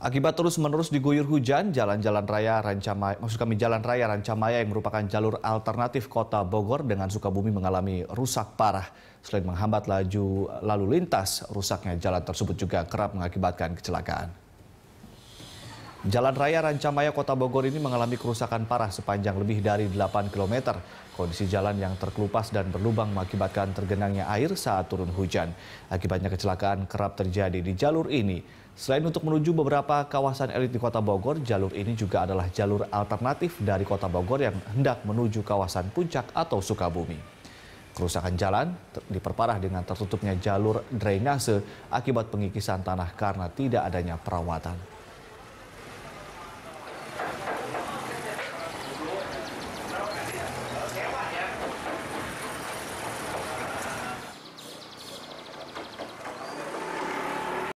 Akibat terus-menerus diguyur hujan, jalan-jalan raya Rancamaya, maksud kami jalan raya Rancamaya yang merupakan jalur alternatif kota Bogor dengan Sukabumi mengalami rusak parah. Selain menghambat laju lalu lintas, rusaknya jalan tersebut juga kerap mengakibatkan kecelakaan. Jalan Raya Rancamaya Kota Bogor ini mengalami kerusakan parah sepanjang lebih dari 8 km. Kondisi jalan yang terkelupas dan berlubang mengakibatkan tergenangnya air saat turun hujan. Akibatnya kecelakaan kerap terjadi di jalur ini. Selain untuk menuju beberapa kawasan elit di Kota Bogor, jalur ini juga adalah jalur alternatif dari Kota Bogor yang hendak menuju kawasan Puncak atau Sukabumi. Kerusakan jalan diperparah dengan tertutupnya jalur drainase akibat pengikisan tanah karena tidak adanya perawatan.